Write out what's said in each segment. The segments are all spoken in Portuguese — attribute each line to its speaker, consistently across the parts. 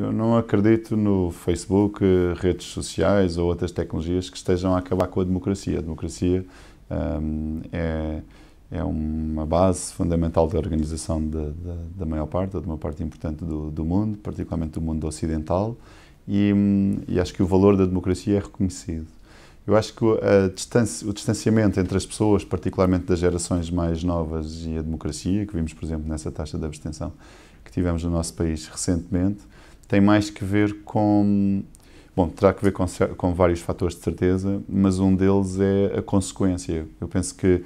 Speaker 1: Eu não acredito no Facebook, redes sociais ou outras tecnologias que estejam a acabar com a democracia. A democracia um, é, é uma base fundamental da organização da, da maior parte, ou de uma parte importante do, do, mundo, particularmente do mundo ocidental, e, hum, e, acho que o valor da democracia é reconhecido. Eu acho que o distanciamento entre as pessoas, particularmente das gerações mais novas e a democracia, que vimos, por exemplo, nessa taxa de abstenção que tivemos no nosso país recentemente, tem mais que ver com. Bom, terá que ver com, com vários fatores de certeza, mas um deles é a consequência. Eu penso que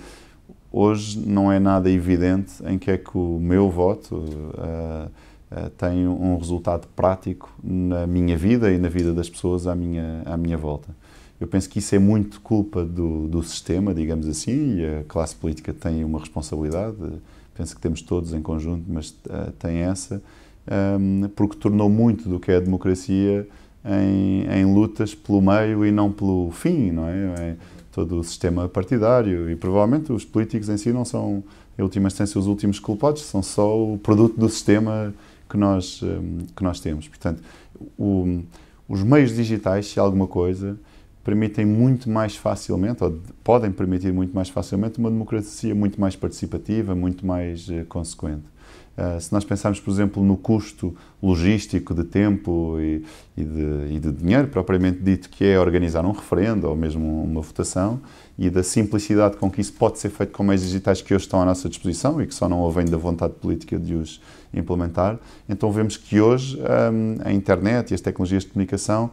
Speaker 1: hoje não é nada evidente em que é que o meu voto uh, uh, tem um resultado prático na minha vida e na vida das pessoas à minha, à minha volta. Eu penso que isso é muito culpa do, do sistema, digamos assim, e a classe política tem uma responsabilidade, penso que temos todos em conjunto, mas uh, tem essa um, porque tornou muito do que é a democracia em, em, lutas pelo meio e não pelo fim, não é? Em é todo o sistema partidário e provavelmente os políticos em si não são, em última instância, os últimos culpados, são só o produto do sistema que nós, que nós temos. Portanto, o, os meios digitais, se alguma coisa, permitem muito mais facilmente, ou podem permitir muito mais facilmente, uma democracia muito mais participativa, muito mais eh, consequente. Eh, se nós pensarmos, por exemplo, no custo logístico de tempo e, e, de, e, de, dinheiro propriamente dito, que é organizar um referendo ou mesmo uma votação, e da simplicidade com que isso pode ser feito com meios digitais que hoje estão à nossa disposição e que só não ouvem da vontade política de os implementar, então vemos que hoje ehm, a internet e as tecnologias de comunicação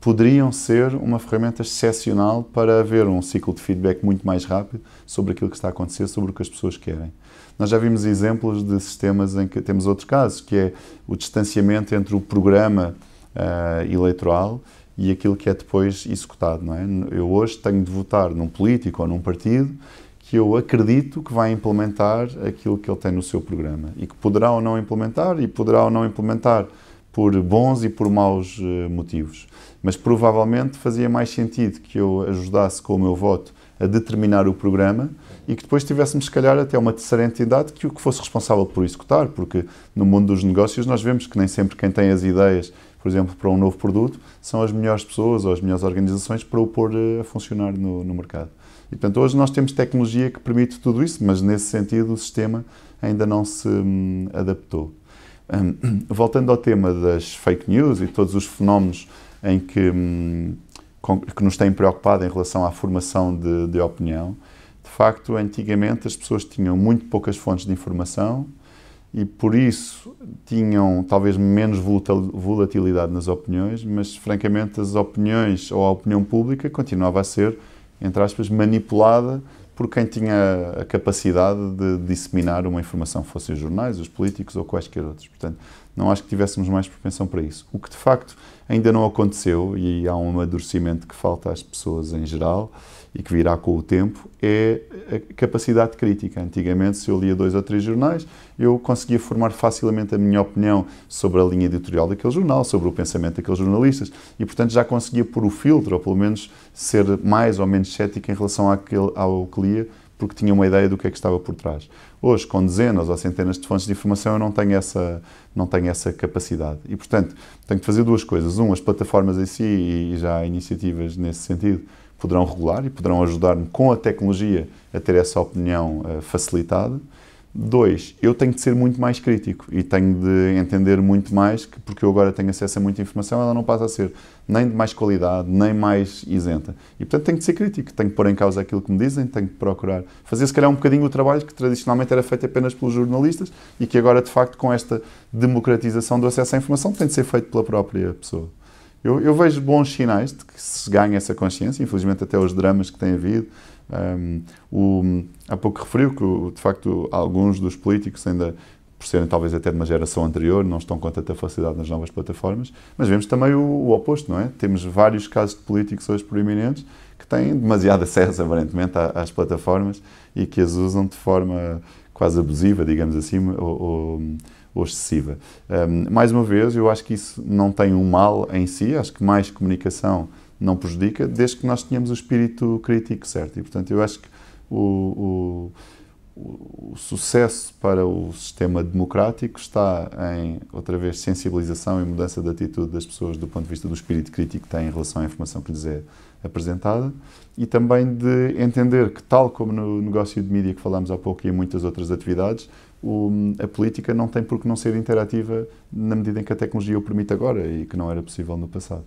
Speaker 1: poderiam ser uma ferramenta excepcional para haver um ciclo de feedback muito mais rápido sobre aquilo que está a acontecer, sobre o que as pessoas querem. Nós já vimos exemplos de sistemas em que temos outros casos, que é o distanciamento entre o programa uh, eleitoral e aquilo que é depois executado. Não é? Eu hoje tenho de votar num político ou num partido que eu acredito que vai implementar aquilo que ele tem no seu programa e que poderá ou não implementar e poderá ou não implementar por bons e por maus eh, motivos. Mas provavelmente fazia mais sentido que eu ajudasse com o meu voto a determinar o programa e que depois tivéssemos, se calhar, até uma terceira entidade que o que fosse responsável por executar, porque no mundo dos negócios nós vemos que nem sempre quem tem as ideias, por exemplo, para um novo produto, são as melhores pessoas ou as melhores organizações para o pôr eh, a funcionar no, no mercado. E, portanto, hoje nós temos tecnologia que permite tudo isso, mas nesse sentido o sistema ainda não se hum, adaptou. Um, voltando ao tema das fake news e todos os fenómenos em que, hum, que nos têm preocupado em relação à formação de, de opinião, de facto, antigamente as pessoas tinham muito poucas fontes de informação e por isso tinham talvez menos volatilidade nas opiniões, mas francamente as opiniões ou a opinião pública continuava a ser, entre aspas, manipulada por quem tinha a capacidade de disseminar uma informação, fossem os jornais, os políticos ou quaisquer outros. Portanto, não acho que tivéssemos mais propensão para isso. O que de facto ainda não aconteceu e há um amadurecimento que falta às pessoas em geral e que virá com o tempo, é a capacidade crítica. Antigamente, se eu lia dois ou três jornais, eu conseguia formar facilmente a minha opinião sobre a linha editorial daquele jornal, sobre o pensamento daqueles jornalistas, e portanto já conseguia pôr o filtro, ou pelo menos ser mais ou menos cético em relação àquele, ao que lia, porque tinha uma ideia do que é que estava por trás. Hoje, com dezenas ou centenas de fontes de informação, eu não tenho essa, não tenho essa capacidade. E, portanto, tenho que fazer duas coisas. Um, as plataformas em si, e já há iniciativas nesse sentido, poderão regular e poderão ajudar-me com a tecnologia a ter essa opinião uh, facilitada. Dois, eu tenho de ser muito mais crítico e tenho de entender muito mais que, porque eu agora tenho acesso a muita informação, ela não passa a ser nem de mais qualidade, nem mais isenta. E portanto tenho de ser crítico, tenho de pôr em causa aquilo que me dizem, tenho de procurar fazer se calhar um bocadinho o trabalho que tradicionalmente era feito apenas pelos jornalistas e que agora de facto com esta democratização do acesso à informação tem de ser feito pela própria pessoa. Eu, eu, vejo bons sinais de que se ganha essa consciência, infelizmente até os dramas que tem havido. Um, o, há pouco referiu que, de facto, alguns dos políticos ainda por serem talvez até de uma geração anterior, não estão com tanta facilidade nas novas plataformas, mas vemos também o, o, oposto, não é? Temos vários casos de políticos hoje proeminentes que têm demasiado acesso, aparentemente, às plataformas e que as usam de forma quase abusiva, digamos assim, ou, ou, ou excessiva. Um, mais uma vez, eu acho que isso não tem um mal em si, acho que mais comunicação não prejudica, desde que nós tenhamos o espírito crítico certo. E, portanto, eu acho que o, o o, sucesso para o sistema democrático está em, outra vez, sensibilização e mudança de atitude das pessoas do ponto de vista do espírito crítico que têm em relação à informação que lhes é apresentada e também de entender que, tal como no negócio de mídia que falámos há pouco e em muitas outras atividades, o, a política não tem por que não ser interativa na medida em que a tecnologia o permite agora e que não era possível no passado.